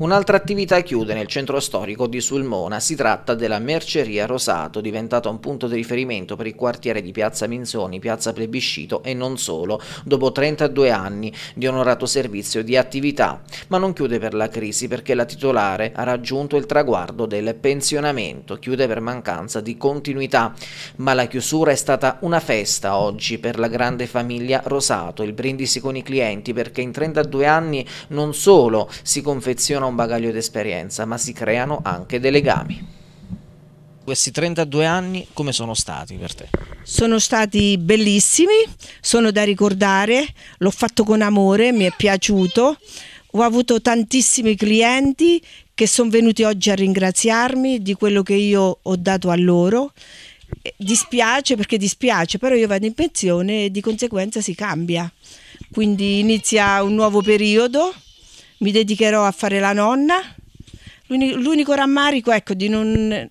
Un'altra attività chiude nel centro storico di Sulmona, si tratta della Merceria Rosato, diventata un punto di riferimento per il quartiere di Piazza Minzoni, Piazza Plebiscito e non solo, dopo 32 anni di onorato servizio di attività. Ma non chiude per la crisi perché la titolare ha raggiunto il traguardo del pensionamento, chiude per mancanza di continuità. Ma la chiusura è stata una festa oggi per la grande famiglia Rosato, il brindisi con i clienti perché in 32 anni non solo si confeziona un bagaglio d'esperienza, ma si creano anche dei legami. Questi 32 anni come sono stati per te? Sono stati bellissimi, sono da ricordare, l'ho fatto con amore, mi è piaciuto, ho avuto tantissimi clienti che sono venuti oggi a ringraziarmi di quello che io ho dato a loro eh, dispiace perché dispiace, però io vado in pensione e di conseguenza si cambia. Quindi inizia un nuovo periodo mi dedicherò a fare la nonna. L'unico rammarico ecco, di non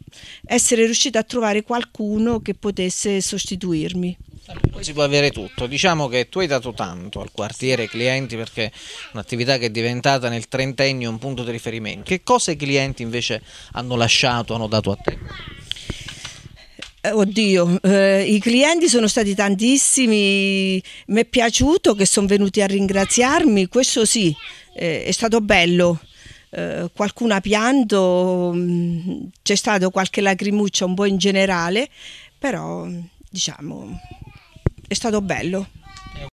essere riuscita a trovare qualcuno che potesse sostituirmi. Si può avere tutto, diciamo che tu hai dato tanto al quartiere, ai clienti, perché è un'attività che è diventata nel trentennio un punto di riferimento. Che cosa i clienti invece hanno lasciato, hanno dato a te? Eh, oddio, eh, i clienti sono stati tantissimi, mi è piaciuto che sono venuti a ringraziarmi, questo sì, eh, è stato bello. Eh, qualcuno ha pianto, mm, c'è stato qualche lacrimuccia un po' in generale, però diciamo è stato bello.